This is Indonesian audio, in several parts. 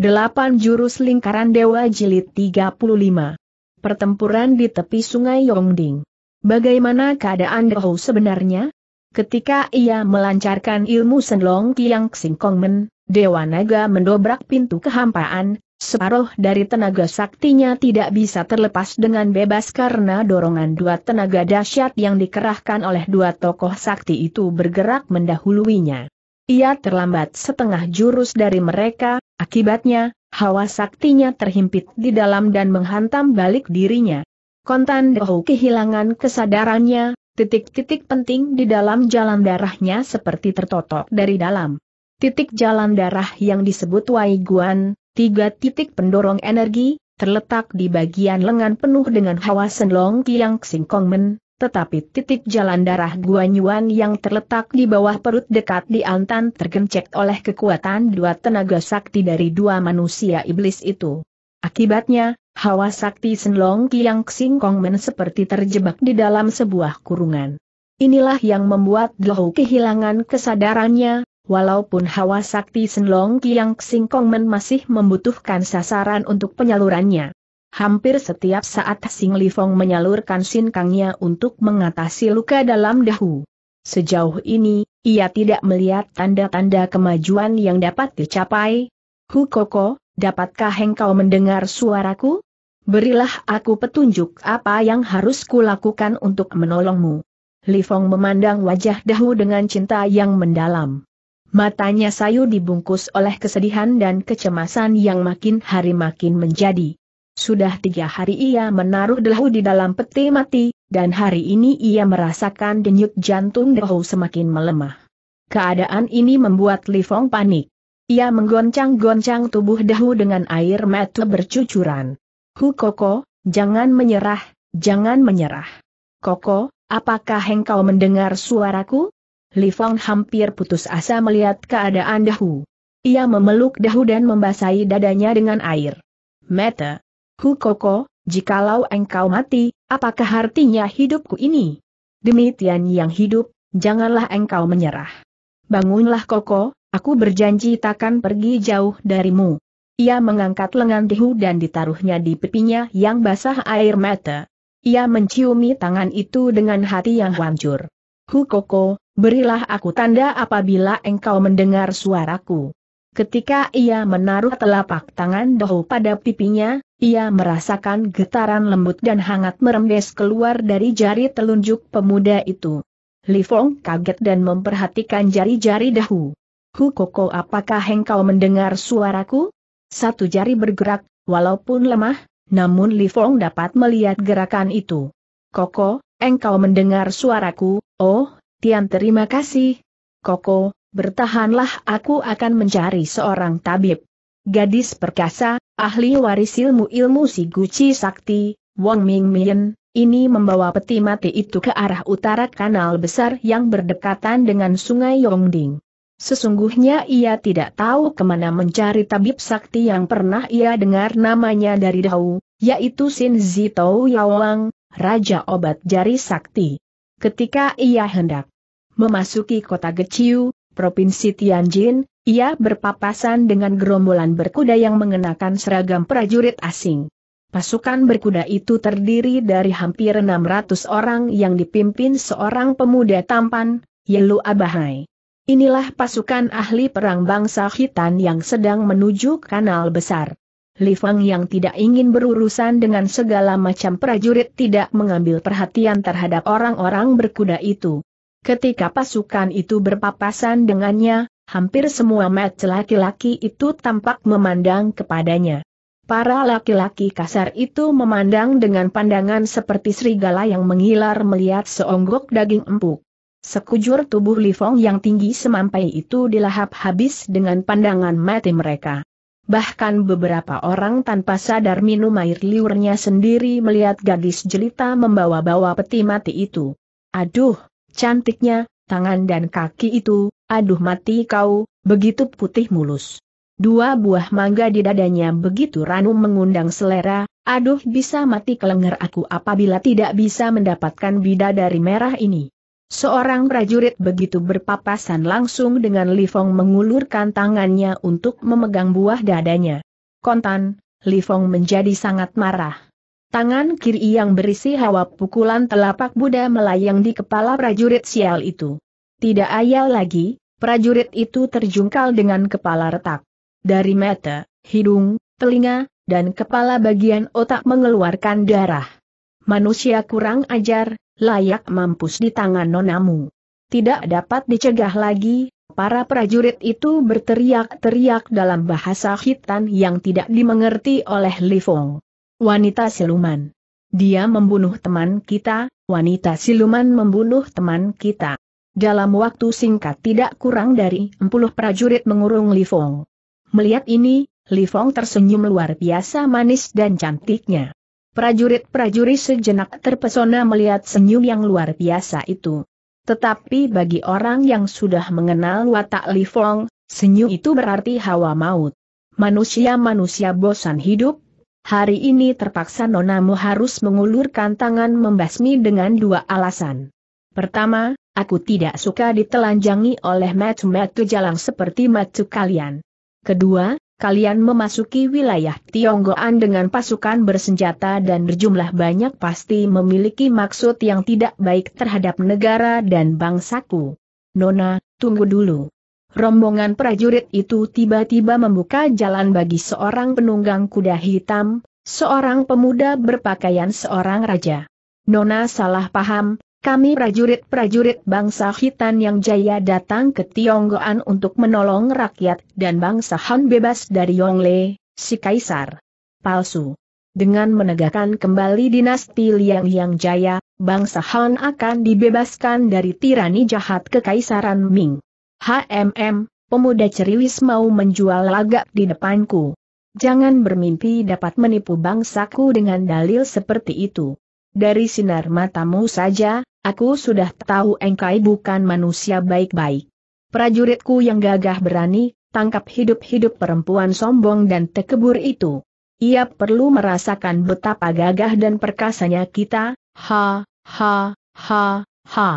Delapan jurus lingkaran dewa jilid 35. Pertempuran di tepi sungai Yongding. Bagaimana keadaan Dehou sebenarnya? Ketika ia melancarkan ilmu Senlong Kiang Singkongmen, Dewa Naga mendobrak pintu kehampaan, separuh dari tenaga saktinya tidak bisa terlepas dengan bebas karena dorongan dua tenaga dahsyat yang dikerahkan oleh dua tokoh sakti itu bergerak mendahuluinya. Ia terlambat setengah jurus dari mereka, akibatnya, hawa saktinya terhimpit di dalam dan menghantam balik dirinya. Kontan Dehu kehilangan kesadarannya, titik-titik penting di dalam jalan darahnya seperti tertotok dari dalam. Titik jalan darah yang disebut Wai Guan, tiga titik pendorong energi, terletak di bagian lengan penuh dengan hawa senlong kiang Men tetapi titik jalan darah Guanyuan yang terletak di bawah perut dekat di Antan tergencet oleh kekuatan dua tenaga sakti dari dua manusia iblis itu. Akibatnya, hawa sakti Senlong Kiang Men seperti terjebak di dalam sebuah kurungan. Inilah yang membuat Dohu kehilangan kesadarannya, walaupun hawa sakti Senlong Kiang Men masih membutuhkan sasaran untuk penyalurannya. Hampir setiap saat Sing Lifong menyalurkan sinkangnya untuk mengatasi luka dalam dahu. Sejauh ini, ia tidak melihat tanda-tanda kemajuan yang dapat dicapai. Hu Koko, dapatkah engkau mendengar suaraku? Berilah aku petunjuk apa yang harus kulakukan untuk menolongmu. Lifong memandang wajah Dahu dengan cinta yang mendalam. Matanya sayu dibungkus oleh kesedihan dan kecemasan yang makin hari makin menjadi. Sudah tiga hari ia menaruh Dehu di dalam peti mati, dan hari ini ia merasakan denyut jantung Dehu semakin melemah. Keadaan ini membuat Li Fong panik. Ia menggoncang-goncang tubuh Dehu dengan air mata bercucuran. Hu Koko, jangan menyerah, jangan menyerah. Koko, apakah engkau mendengar suaraku? Li Fong hampir putus asa melihat keadaan Dahu. Ia memeluk Dahu dan membasahi dadanya dengan air. Mata, Koko, jikalau engkau mati, apakah artinya hidupku ini? Demikian yang hidup, janganlah engkau menyerah. Bangunlah Koko, aku berjanji takkan pergi jauh darimu. Ia mengangkat lengan Dihu dan ditaruhnya di pipinya yang basah air mata. Ia menciumi tangan itu dengan hati yang hancur. Koko, berilah aku tanda apabila engkau mendengar suaraku. Ketika ia menaruh telapak tangan Dohu pada pipinya, ia merasakan getaran lembut dan hangat merembes keluar dari jari telunjuk pemuda itu. Li Fong kaget dan memperhatikan jari-jari Dohu. Hu Koko apakah engkau mendengar suaraku? Satu jari bergerak, walaupun lemah, namun Li Fong dapat melihat gerakan itu. Koko, engkau mendengar suaraku, oh, Tian terima kasih. Koko, Bertahanlah aku akan mencari seorang tabib. Gadis perkasa, ahli waris ilmu-ilmu si Guci Sakti, Wang Ming Mien, ini membawa peti mati itu ke arah utara kanal besar yang berdekatan dengan sungai Yongding. Sesungguhnya ia tidak tahu kemana mencari tabib sakti yang pernah ia dengar namanya dari Dau, yaitu Sin Zitou Yawang, Raja Obat Jari Sakti. Ketika ia hendak memasuki kota Geciu, Provinsi Tianjin, ia berpapasan dengan gerombolan berkuda yang mengenakan seragam prajurit asing. Pasukan berkuda itu terdiri dari hampir 600 orang yang dipimpin seorang pemuda tampan, Yelu Abahai. Inilah pasukan ahli perang bangsa Hitan yang sedang menuju kanal besar. Li Fang yang tidak ingin berurusan dengan segala macam prajurit tidak mengambil perhatian terhadap orang-orang berkuda itu. Ketika pasukan itu berpapasan dengannya, hampir semua match laki-laki itu tampak memandang kepadanya. Para laki-laki kasar itu memandang dengan pandangan seperti serigala yang mengilar melihat seonggok daging empuk. Sekujur tubuh Livong yang tinggi semampai itu dilahap habis dengan pandangan mati mereka. Bahkan beberapa orang tanpa sadar minum air liurnya sendiri melihat gadis jelita membawa-bawa peti mati itu. Aduh, Cantiknya, tangan dan kaki itu, aduh mati kau, begitu putih mulus. Dua buah mangga di dadanya begitu ranum mengundang selera, aduh bisa mati kelengar aku apabila tidak bisa mendapatkan bida dari merah ini. Seorang prajurit begitu berpapasan langsung dengan Lifong mengulurkan tangannya untuk memegang buah dadanya. Kontan, Lifong menjadi sangat marah. Tangan kiri yang berisi hawa pukulan telapak Buddha melayang di kepala prajurit sial itu. Tidak ayal lagi, prajurit itu terjungkal dengan kepala retak. Dari mata, hidung, telinga, dan kepala bagian otak mengeluarkan darah. Manusia kurang ajar, layak mampus di tangan nonamu. Tidak dapat dicegah lagi, para prajurit itu berteriak-teriak dalam bahasa hitan yang tidak dimengerti oleh Li Fong. Wanita siluman. Dia membunuh teman kita, wanita siluman membunuh teman kita. Dalam waktu singkat tidak kurang dari 40 prajurit mengurung Li Fong. Melihat ini, Li Fong tersenyum luar biasa manis dan cantiknya. Prajurit-prajurit sejenak terpesona melihat senyum yang luar biasa itu. Tetapi bagi orang yang sudah mengenal watak Li Fong, senyum itu berarti hawa maut. Manusia-manusia bosan hidup, hari ini terpaksa nonamu harus mengulurkan tangan membasmi dengan dua alasan. Pertama, aku tidak suka ditelanjangi oleh matu-matu jalang seperti matu kalian. Kedua, kalian memasuki wilayah Tionggoan dengan pasukan bersenjata dan berjumlah banyak pasti memiliki maksud yang tidak baik terhadap negara dan bangsaku. Nona, tunggu dulu. Rombongan prajurit itu tiba-tiba membuka jalan bagi seorang penunggang kuda hitam, seorang pemuda berpakaian seorang raja. Nona salah paham, kami prajurit-prajurit bangsa hitam yang jaya datang ke Tionggoan untuk menolong rakyat dan bangsa Han bebas dari Yongle, si Kaisar. Palsu. Dengan menegakkan kembali dinasti Liang yang jaya, bangsa Han akan dibebaskan dari tirani jahat kekaisaran Ming. HMM, pemuda ceriwis mau menjual lagak di depanku. Jangan bermimpi dapat menipu bangsaku dengan dalil seperti itu. Dari sinar matamu saja, aku sudah tahu engkai bukan manusia baik-baik. Prajuritku yang gagah berani, tangkap hidup-hidup perempuan sombong dan tekebur itu. Ia perlu merasakan betapa gagah dan perkasanya kita, ha, ha, ha, ha,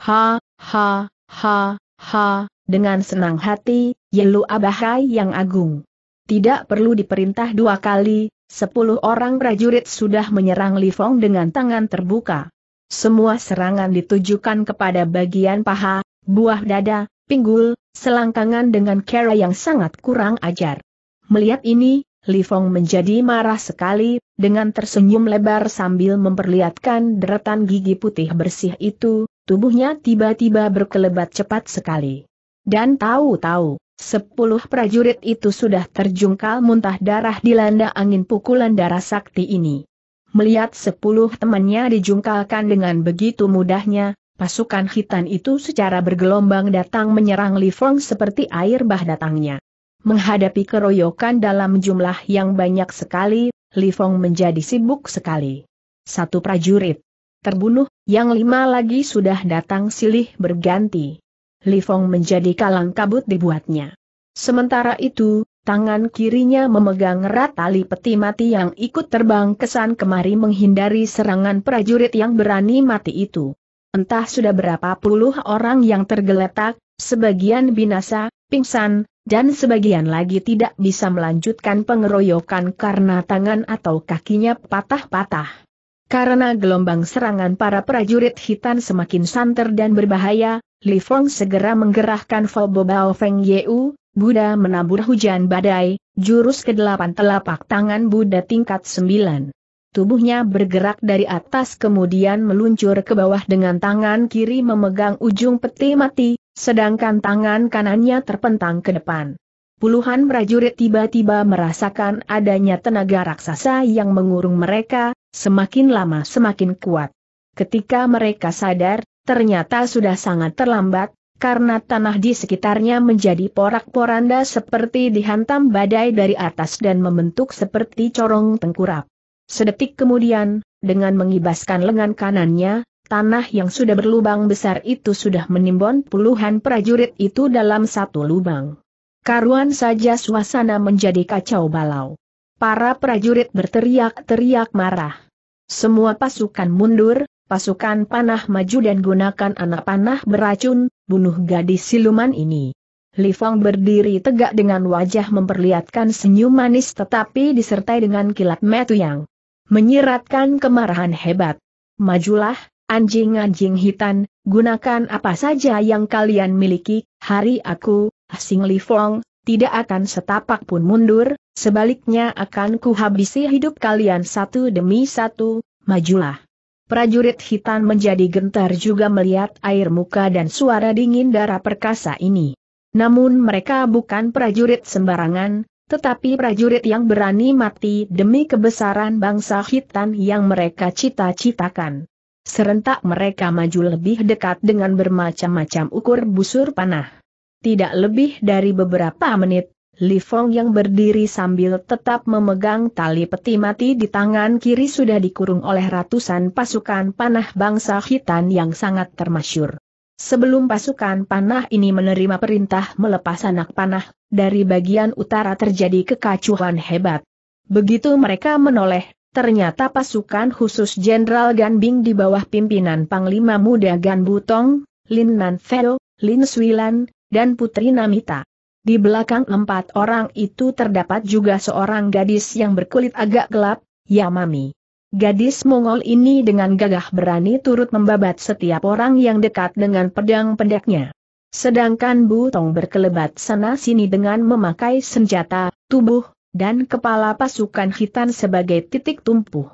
ha, ha, ha, Ha, dengan senang hati, Yelu Abahai yang agung. Tidak perlu diperintah dua kali, sepuluh orang prajurit sudah menyerang Lifong dengan tangan terbuka. Semua serangan ditujukan kepada bagian paha, buah dada, pinggul, selangkangan dengan cara yang sangat kurang ajar. Melihat ini, Lifong menjadi marah sekali, dengan tersenyum lebar sambil memperlihatkan deretan gigi putih bersih itu, Tubuhnya tiba-tiba berkelebat cepat sekali. Dan tahu-tahu, sepuluh prajurit itu sudah terjungkal muntah darah dilanda angin pukulan darah sakti ini. Melihat sepuluh temannya dijungkalkan dengan begitu mudahnya, pasukan hitam itu secara bergelombang datang menyerang Li Feng seperti air bah datangnya. Menghadapi keroyokan dalam jumlah yang banyak sekali, Li Feng menjadi sibuk sekali. Satu prajurit, terbunuh, yang lima lagi sudah datang silih berganti. Li Fong menjadi kalang kabut dibuatnya. Sementara itu, tangan kirinya memegang erat tali peti mati yang ikut terbang kesan kemari menghindari serangan prajurit yang berani mati itu. Entah sudah berapa puluh orang yang tergeletak, sebagian binasa, pingsan, dan sebagian lagi tidak bisa melanjutkan pengeroyokan karena tangan atau kakinya patah-patah. Karena gelombang serangan para prajurit hitam semakin santer dan berbahaya, Li Fong segera menggerahkan Fobo Bao Feng Yeu, Buddha menabur hujan badai, jurus ke kedelapan telapak tangan Buddha tingkat sembilan. Tubuhnya bergerak dari atas kemudian meluncur ke bawah dengan tangan kiri memegang ujung peti mati, sedangkan tangan kanannya terpentang ke depan. Puluhan prajurit tiba-tiba merasakan adanya tenaga raksasa yang mengurung mereka, semakin lama semakin kuat. Ketika mereka sadar, ternyata sudah sangat terlambat, karena tanah di sekitarnya menjadi porak-poranda seperti dihantam badai dari atas dan membentuk seperti corong tengkurap. Sedetik kemudian, dengan mengibaskan lengan kanannya, tanah yang sudah berlubang besar itu sudah menimbun puluhan prajurit itu dalam satu lubang. Karuan saja suasana menjadi kacau balau. Para prajurit berteriak-teriak marah. Semua pasukan mundur, pasukan panah maju dan gunakan anak panah beracun, bunuh gadis siluman ini. Li Fong berdiri tegak dengan wajah memperlihatkan senyum manis tetapi disertai dengan kilat metu yang menyiratkan kemarahan hebat. Majulah, anjing-anjing hitam, gunakan apa saja yang kalian miliki, hari aku, Sing Li Fong, tidak akan setapak pun mundur, sebaliknya akan kuhabisi hidup kalian satu demi satu, majulah. Prajurit hitam menjadi gentar juga melihat air muka dan suara dingin darah perkasa ini. Namun mereka bukan prajurit sembarangan, tetapi prajurit yang berani mati demi kebesaran bangsa hitam yang mereka cita-citakan. Serentak mereka maju lebih dekat dengan bermacam-macam ukur busur panah. Tidak lebih dari beberapa menit, Li Fong yang berdiri sambil tetap memegang tali peti mati di tangan kiri sudah dikurung oleh ratusan pasukan panah bangsa hitam yang sangat termasyur. Sebelum pasukan panah ini menerima perintah melepas anak panah, dari bagian utara terjadi kekacauan hebat. Begitu mereka menoleh, ternyata pasukan khusus Jenderal Ganbing di bawah pimpinan Panglima Muda Gan Butong, Lin Nan Lin Lin Suilan, dan Putri Namita. Di belakang empat orang itu terdapat juga seorang gadis yang berkulit agak gelap, Yamami. Gadis Mongol ini dengan gagah berani turut membabat setiap orang yang dekat dengan pedang pendeknya. Sedangkan Bu Tong berkelebat sana-sini dengan memakai senjata, tubuh, dan kepala pasukan hitam sebagai titik tumpuh.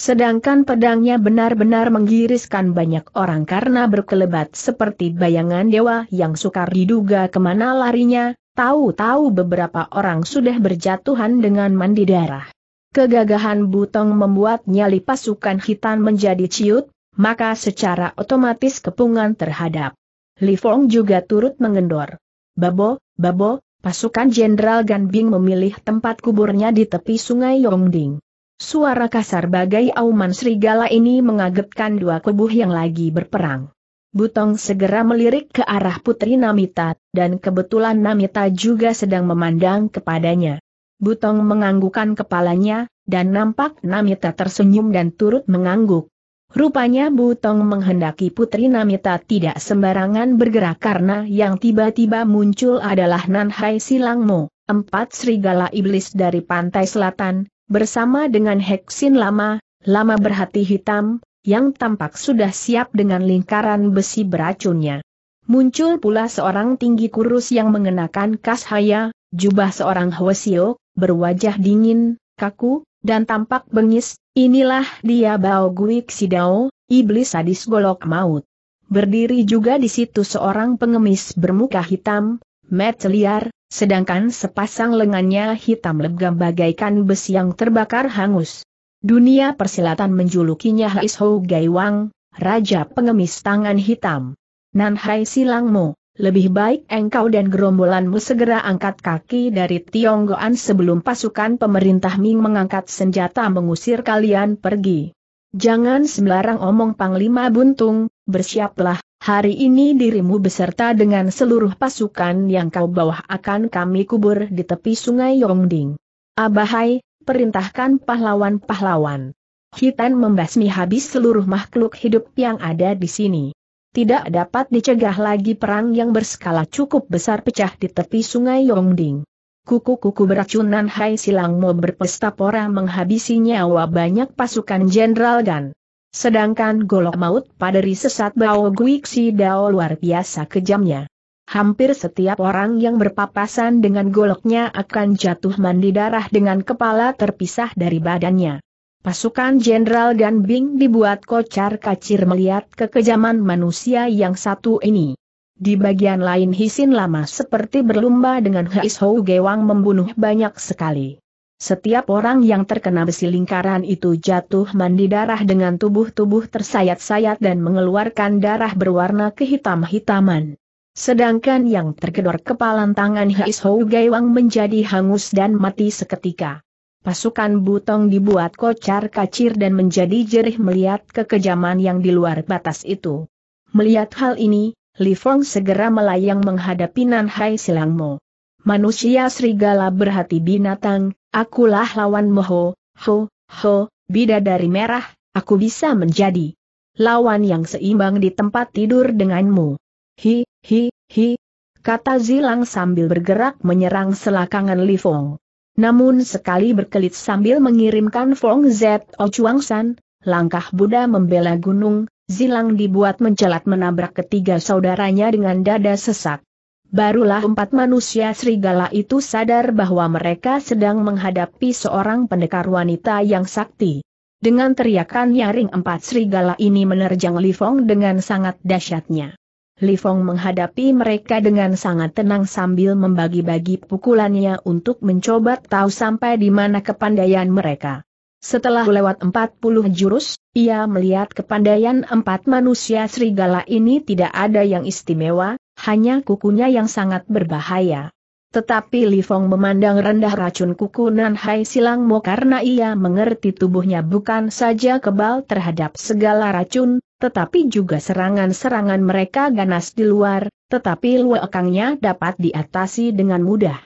Sedangkan pedangnya benar-benar menggiriskan banyak orang karena berkelebat seperti bayangan dewa yang sukar diduga kemana larinya, tahu-tahu beberapa orang sudah berjatuhan dengan mandi darah. Kegagahan Butong membuat nyali pasukan hitam menjadi ciut, maka secara otomatis kepungan terhadap. Li Fong juga turut mengendor. Babo, Babo, pasukan Jenderal Gan Bing memilih tempat kuburnya di tepi sungai Yongding. Suara kasar bagai auman serigala ini mengagetkan dua kubuh yang lagi berperang. Butong segera melirik ke arah putri Namita, dan kebetulan Namita juga sedang memandang kepadanya. Butong menganggukkan kepalanya, dan nampak Namita tersenyum dan turut mengangguk. Rupanya Butong menghendaki Putri Namita tidak sembarangan bergerak karena yang tiba-tiba muncul adalah Nanhai Silangmo, empat serigala iblis dari pantai selatan, bersama dengan Heksin Lama, Lama berhati hitam, yang tampak sudah siap dengan lingkaran besi beracunnya. Muncul pula seorang tinggi kurus yang mengenakan kashaya, jubah seorang Hwasio, berwajah dingin, kaku, dan tampak bengis, inilah dia Bao Guik Sidao, iblis sadis golok maut. Berdiri juga di situ seorang pengemis bermuka hitam, mat liar, Sedangkan sepasang lengannya hitam legam bagaikan besi yang terbakar hangus. Dunia persilatan menjulukinya Hai Hou Gai Wang, Raja Pengemis Tangan Hitam. Nan Hai Silangmu, lebih baik engkau dan gerombolanmu segera angkat kaki dari Tionggoan sebelum pasukan pemerintah Ming mengangkat senjata mengusir kalian pergi. Jangan sembarang omong Panglima Buntung, bersiaplah, Hari ini dirimu beserta dengan seluruh pasukan yang kau bawa akan kami kubur di tepi sungai Yongding. Abahai, perintahkan pahlawan-pahlawan. Hitan membasmi habis seluruh makhluk hidup yang ada di sini. Tidak dapat dicegah lagi perang yang berskala cukup besar pecah di tepi sungai Yongding. Kuku-kuku beracunan Hai Silang mau berpesta pora menghabisi nyawa banyak pasukan Jenderal Gan. Sedangkan golok maut pada sesat Bao guixi Dao luar biasa kejamnya. Hampir setiap orang yang berpapasan dengan goloknya akan jatuh mandi darah dengan kepala terpisah dari badannya. Pasukan Jenderal Gan Bing dibuat kocar kacir melihat kekejaman manusia yang satu ini. Di bagian lain Hisin lama seperti berlumba dengan Heis Hou Gewang membunuh banyak sekali. Setiap orang yang terkena besi lingkaran itu jatuh mandi darah dengan tubuh-tubuh tersayat-sayat dan mengeluarkan darah berwarna kehitam-hitaman. Sedangkan yang tergedor kepalan tangan Hais Hou Gaiwang menjadi hangus dan mati seketika. Pasukan Butong dibuat kocar kacir dan menjadi jerih melihat kekejaman yang di luar batas itu. Melihat hal ini, Li Fong segera melayang menghadapi Nan Hai Silangmo. Manusia serigala berhati binatang, Akulah lawan Moho, Ho, Ho, bidadari merah, aku bisa menjadi lawan yang seimbang di tempat tidur denganmu. Hi, hi, hi, kata Zilang sambil bergerak menyerang selakangan Li Fong. Namun sekali berkelit sambil mengirimkan Fong Z O Chuang San, langkah Buddha membela gunung, Zilang dibuat mencelat menabrak ketiga saudaranya dengan dada sesak. Barulah empat manusia serigala itu sadar bahwa mereka sedang menghadapi seorang pendekar wanita yang sakti. Dengan teriakan nyaring empat serigala ini menerjang Lifong dengan sangat dahsyatnya. Lifong menghadapi mereka dengan sangat tenang sambil membagi-bagi pukulannya untuk mencoba tahu sampai di mana kepandaian mereka. Setelah lewat 40 jurus, ia melihat kepandaian empat manusia serigala ini tidak ada yang istimewa, hanya kukunya yang sangat berbahaya. Tetapi Li Fong memandang rendah racun kuku Nan Hai Silang Mo karena ia mengerti tubuhnya bukan saja kebal terhadap segala racun, tetapi juga serangan-serangan mereka ganas di luar, tetapi luekangnya dapat diatasi dengan mudah.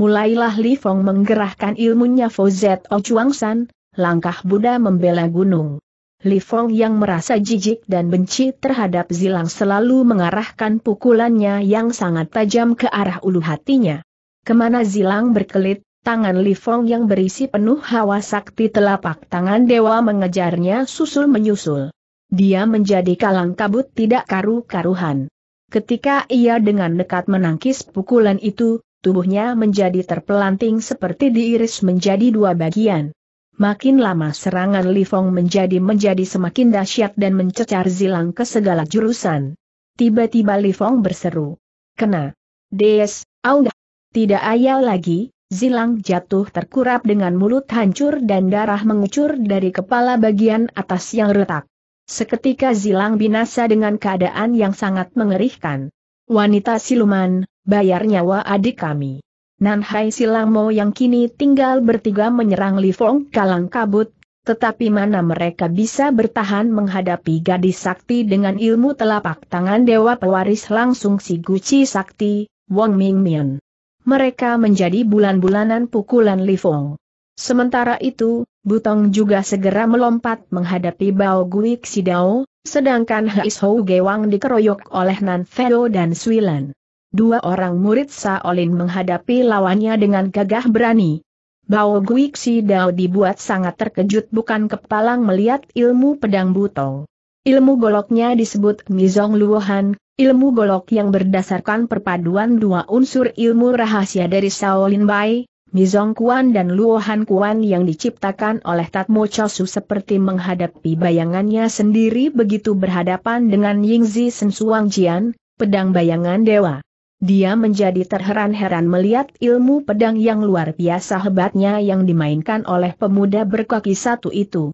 Mulailah Li Fong menggerahkan ilmunya Fozet O Chuang San, langkah Buddha membela gunung. Li Fong yang merasa jijik dan benci terhadap Zilang selalu mengarahkan pukulannya yang sangat tajam ke arah ulu hatinya. Kemana Zilang berkelit, tangan Li Fong yang berisi penuh hawa sakti telapak tangan dewa mengejarnya susul-menyusul. Dia menjadi kalang kabut tidak karu-karuhan. Ketika ia dengan dekat menangkis pukulan itu, tubuhnya menjadi terpelanting seperti diiris menjadi dua bagian. Makin lama serangan Lifong menjadi menjadi semakin dahsyat dan mencecar zilang ke segala jurusan. Tiba-tiba Lifong berseru. Kena. Des, aunggah. Tidak ayal lagi, zilang jatuh terkurap dengan mulut hancur dan darah mengucur dari kepala bagian atas yang retak. Seketika zilang binasa dengan keadaan yang sangat mengerikan. Wanita siluman, bayar nyawa adik kami. Nan Hai Silamo yang kini tinggal bertiga menyerang Li Fong kalang kabut, tetapi mana mereka bisa bertahan menghadapi gadis sakti dengan ilmu telapak tangan Dewa Pewaris langsung si Guci Sakti, Wong Ming Mian. Mereka menjadi bulan-bulanan pukulan Li Fong. Sementara itu, Butong juga segera melompat menghadapi Bao Guik Sidao, sedangkan Haishou Hou Gewang dikeroyok oleh Nan Feo dan Suilan. Dua orang murid Saolin menghadapi lawannya dengan gagah berani. Bao Guixi Dao dibuat sangat terkejut bukan kepalang melihat ilmu pedang butong. Ilmu goloknya disebut Mizong Luohan, ilmu golok yang berdasarkan perpaduan dua unsur ilmu rahasia dari Shaolin Bai, Mizong Kuan dan Luohan Kuan yang diciptakan oleh Tatmo Chosu seperti menghadapi bayangannya sendiri begitu berhadapan dengan Yingzi Sensuang Jian, pedang bayangan dewa. Dia menjadi terheran-heran melihat ilmu pedang yang luar biasa hebatnya yang dimainkan oleh pemuda berkaki satu itu.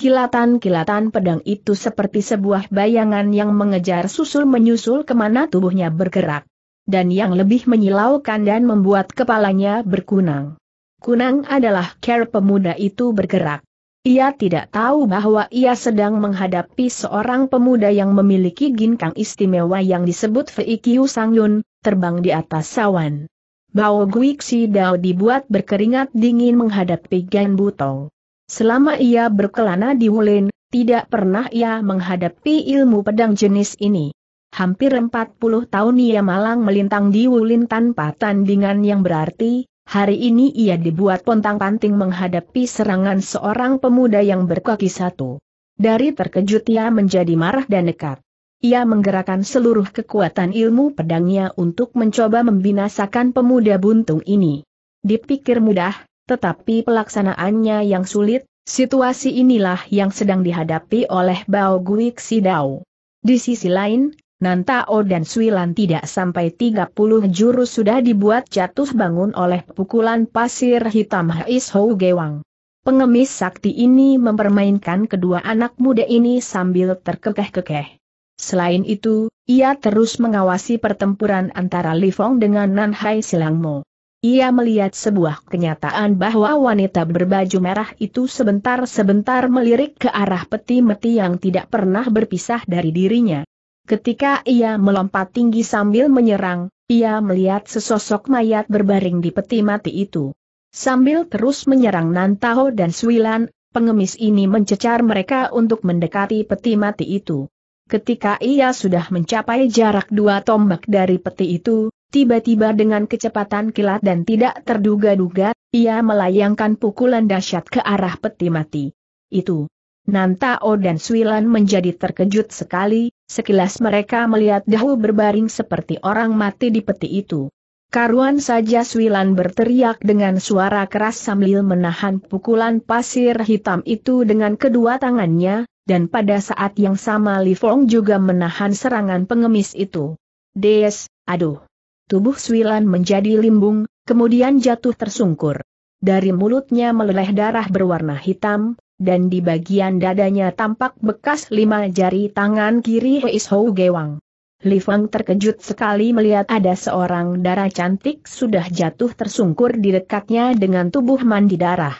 Kilatan-kilatan pedang itu seperti sebuah bayangan yang mengejar susul-menyusul kemana tubuhnya bergerak. Dan yang lebih menyilaukan dan membuat kepalanya berkunang. Kunang adalah care pemuda itu bergerak. Ia tidak tahu bahwa ia sedang menghadapi seorang pemuda yang memiliki ginkang istimewa yang disebut Feikiu Sangyun, terbang di atas sawan. Bao Guixi Dao dibuat berkeringat dingin menghadapi Gan Butong. Selama ia berkelana di Wulin, tidak pernah ia menghadapi ilmu pedang jenis ini. Hampir 40 tahun ia malang melintang di Wulin tanpa tandingan yang berarti, hari ini ia dibuat pontang-panting menghadapi serangan seorang pemuda yang berkaki satu. Dari terkejut ia menjadi marah dan nekat ia menggerakkan seluruh kekuatan ilmu pedangnya untuk mencoba membinasakan pemuda buntung ini. Dipikir mudah, tetapi pelaksanaannya yang sulit, situasi inilah yang sedang dihadapi oleh Bao Guik Sidao. Di sisi lain, Nantao dan Suilan tidak sampai 30 jurus sudah dibuat jatuh bangun oleh pukulan pasir hitam Hais Hou Gewang. Pengemis sakti ini mempermainkan kedua anak muda ini sambil terkekeh-kekeh. Selain itu, ia terus mengawasi pertempuran antara Li Fong dengan Nan Hai Silang Ia melihat sebuah kenyataan bahwa wanita berbaju merah itu sebentar-sebentar melirik ke arah peti meti yang tidak pernah berpisah dari dirinya. Ketika ia melompat tinggi sambil menyerang, ia melihat sesosok mayat berbaring di peti mati itu. Sambil terus menyerang Nantaho dan Suilan, pengemis ini mencecar mereka untuk mendekati peti mati itu. Ketika ia sudah mencapai jarak dua tombak dari peti itu, tiba-tiba dengan kecepatan kilat dan tidak terduga-duga, ia melayangkan pukulan dahsyat ke arah peti mati. Itu. Nantao dan Suilan menjadi terkejut sekali, sekilas mereka melihat dahu berbaring seperti orang mati di peti itu. Karuan saja Suilan berteriak dengan suara keras sambil menahan pukulan pasir hitam itu dengan kedua tangannya, dan pada saat yang sama Li Fong juga menahan serangan pengemis itu. Des, aduh. Tubuh Suilan menjadi limbung, kemudian jatuh tersungkur. Dari mulutnya meleleh darah berwarna hitam, dan di bagian dadanya tampak bekas lima jari tangan kiri Heis Hou Gewang. Li Feng terkejut sekali melihat ada seorang darah cantik sudah jatuh tersungkur di dekatnya dengan tubuh mandi darah.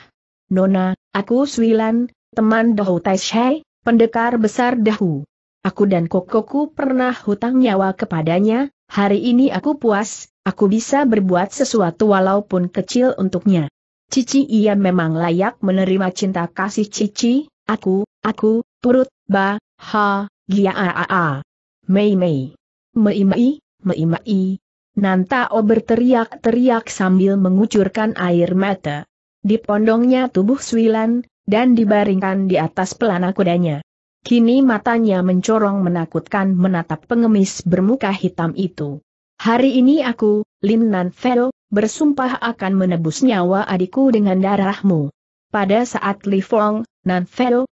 Nona, aku Suilan, teman Dohu Tai Shai, Pendekar besar dahu. Aku dan kokoku pernah hutang nyawa kepadanya, hari ini aku puas, aku bisa berbuat sesuatu walaupun kecil untuknya. Cici ia memang layak menerima cinta kasih Cici, aku, aku, turut, ba, ha, gia a a a. Mei mei. Mei mei, mei mei. Nantao berteriak-teriak sambil mengucurkan air mata. Di pondongnya tubuh Swilan, dan dibaringkan di atas pelana kudanya. Kini matanya mencorong menakutkan menatap pengemis bermuka hitam itu. Hari ini aku, Lin Nan bersumpah akan menebus nyawa adikku dengan darahmu. Pada saat Li Fong, Nan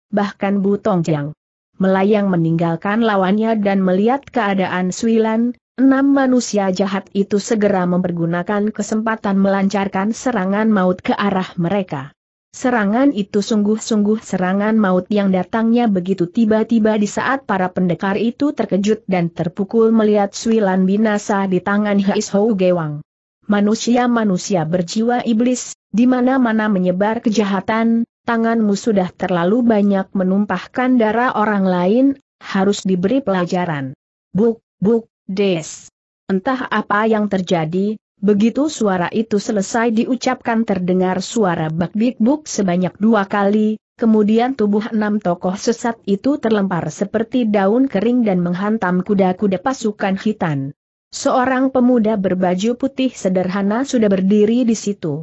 bahkan Bu Tongjiang melayang meninggalkan lawannya dan melihat keadaan Suilan, enam manusia jahat itu segera mempergunakan kesempatan melancarkan serangan maut ke arah mereka. Serangan itu sungguh-sungguh serangan maut yang datangnya begitu tiba-tiba di saat para pendekar itu terkejut dan terpukul melihat suilan binasa di tangan Heis Hou Gewang. Manusia-manusia berjiwa iblis, di mana-mana menyebar kejahatan, tanganmu sudah terlalu banyak menumpahkan darah orang lain, harus diberi pelajaran. Buk, buk, des. Entah apa yang terjadi, Begitu suara itu selesai diucapkan terdengar suara bak-bik-buk sebanyak dua kali, kemudian tubuh enam tokoh sesat itu terlempar seperti daun kering dan menghantam kuda-kuda pasukan hitam Seorang pemuda berbaju putih sederhana sudah berdiri di situ.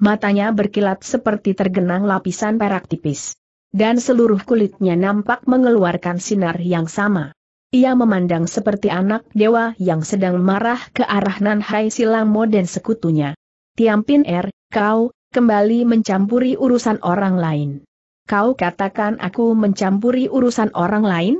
Matanya berkilat seperti tergenang lapisan perak tipis. Dan seluruh kulitnya nampak mengeluarkan sinar yang sama. Ia memandang seperti anak dewa yang sedang marah ke arah Nanhai Silamo dan sekutunya. Tiampin Er, kau, kembali mencampuri urusan orang lain. Kau katakan aku mencampuri urusan orang lain?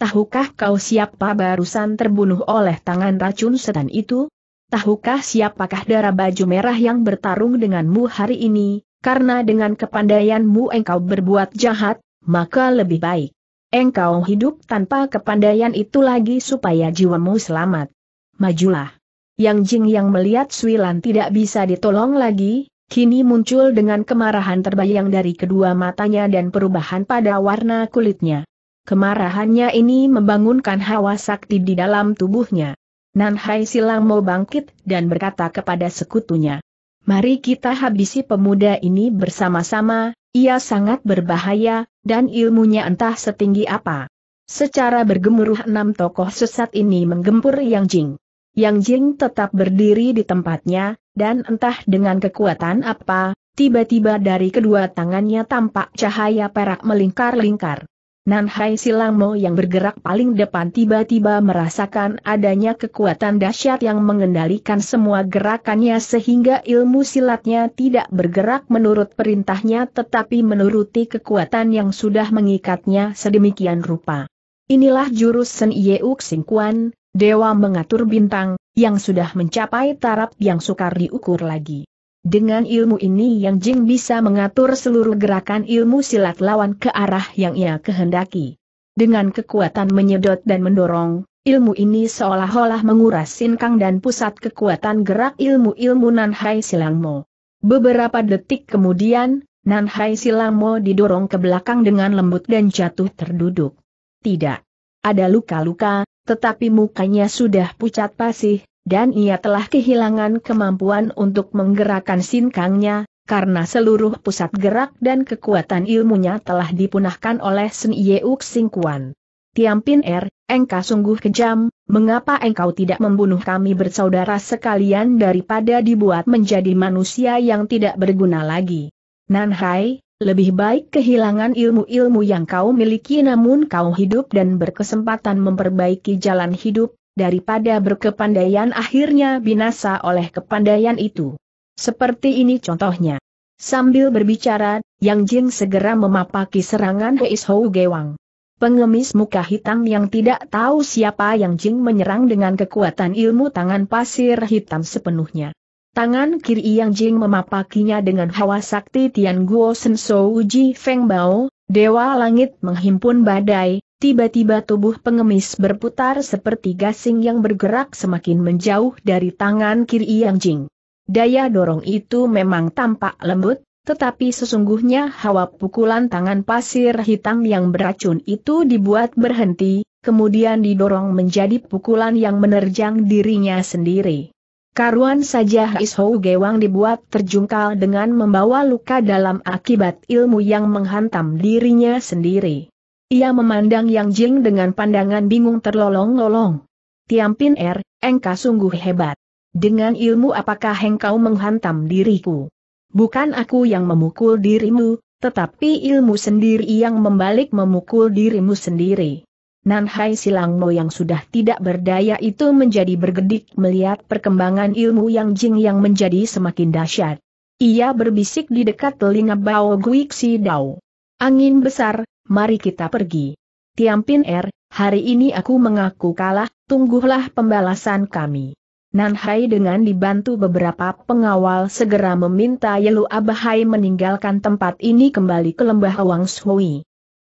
Tahukah kau siapa barusan terbunuh oleh tangan racun setan itu? Tahukah siapakah darah baju merah yang bertarung denganmu hari ini, karena dengan kepandaianmu engkau berbuat jahat, maka lebih baik. Engkau hidup tanpa kepandaian itu lagi supaya jiwamu selamat. Majulah. Yang Jing yang melihat Suilan tidak bisa ditolong lagi, kini muncul dengan kemarahan terbayang dari kedua matanya dan perubahan pada warna kulitnya. Kemarahannya ini membangunkan hawa sakti di dalam tubuhnya. Nanhai Silang mau bangkit dan berkata kepada sekutunya. Mari kita habisi pemuda ini bersama-sama, ia sangat berbahaya, dan ilmunya entah setinggi apa. Secara bergemuruh enam tokoh sesat ini menggempur Yang Jing. Yang Jing tetap berdiri di tempatnya, dan entah dengan kekuatan apa, tiba-tiba dari kedua tangannya tampak cahaya perak melingkar-lingkar. Nan Nanhai Silangmo yang bergerak paling depan tiba-tiba merasakan adanya kekuatan dahsyat yang mengendalikan semua gerakannya sehingga ilmu silatnya tidak bergerak menurut perintahnya tetapi menuruti kekuatan yang sudah mengikatnya sedemikian rupa. Inilah jurus Sen Yeuk Kuan, Dewa mengatur bintang, yang sudah mencapai taraf yang sukar diukur lagi. Dengan ilmu ini Yang Jing bisa mengatur seluruh gerakan ilmu silat lawan ke arah yang ia kehendaki. Dengan kekuatan menyedot dan mendorong, ilmu ini seolah-olah menguras sinkang dan pusat kekuatan gerak ilmu-ilmu Nanhai Silangmo. Beberapa detik kemudian, Nanhai Silangmo didorong ke belakang dengan lembut dan jatuh terduduk. Tidak ada luka-luka, tetapi mukanya sudah pucat pasih, dan ia telah kehilangan kemampuan untuk menggerakkan sinkangnya, karena seluruh pusat gerak dan kekuatan ilmunya telah dipunahkan oleh Sen Yeuk Singkuan. Tiampin Er, engkau sungguh kejam, mengapa engkau tidak membunuh kami bersaudara sekalian daripada dibuat menjadi manusia yang tidak berguna lagi? Nan Hai, lebih baik kehilangan ilmu-ilmu yang kau miliki namun kau hidup dan berkesempatan memperbaiki jalan hidup, daripada berkepandaian akhirnya binasa oleh kepandaian itu. Seperti ini contohnya. Sambil berbicara, Yang Jing segera memapaki serangan Heishou Hou Gewang. Pengemis muka hitam yang tidak tahu siapa Yang Jing menyerang dengan kekuatan ilmu tangan pasir hitam sepenuhnya. Tangan kiri Yang Jing memapakinya dengan hawa sakti Tian Guo Sen Shou Ji Feng Bao, Dewa Langit menghimpun badai, Tiba-tiba tubuh pengemis berputar seperti gasing yang bergerak semakin menjauh dari tangan kiri Yang Jing. Daya dorong itu memang tampak lembut, tetapi sesungguhnya hawa pukulan tangan pasir hitam yang beracun itu dibuat berhenti, kemudian didorong menjadi pukulan yang menerjang dirinya sendiri. Karuan saja His Hou Gewang dibuat terjungkal dengan membawa luka dalam akibat ilmu yang menghantam dirinya sendiri. Ia memandang Yang Jing dengan pandangan bingung terlolong-lolong. Tiampin Er, engkau sungguh hebat. Dengan ilmu apakah engkau menghantam diriku? Bukan aku yang memukul dirimu, tetapi ilmu sendiri yang membalik memukul dirimu sendiri. Nan Nanhai Silangmo yang sudah tidak berdaya itu menjadi bergedik melihat perkembangan ilmu Yang Jing yang menjadi semakin dahsyat. Ia berbisik di dekat telinga Bao Guixi Dao. Angin besar, mari kita pergi. Tiampin Er, hari ini aku mengaku kalah, tunggulah pembalasan kami. Nan Hai dengan dibantu beberapa pengawal segera meminta Yelu Abahai meninggalkan tempat ini kembali ke lembah Wang Shui.